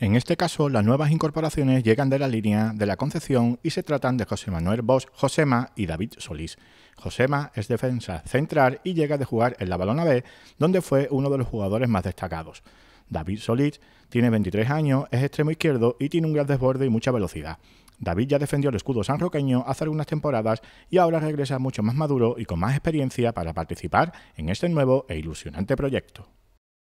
En este caso, las nuevas incorporaciones llegan de la línea de la Concepción y se tratan de José Manuel Bosch, Josema y David Solís. Josema es defensa central y llega de jugar en la Balona B, donde fue uno de los jugadores más destacados. David Solís tiene 23 años, es extremo izquierdo y tiene un gran desborde y mucha velocidad. David ya defendió el escudo sanroqueño hace algunas temporadas y ahora regresa mucho más maduro y con más experiencia para participar en este nuevo e ilusionante proyecto.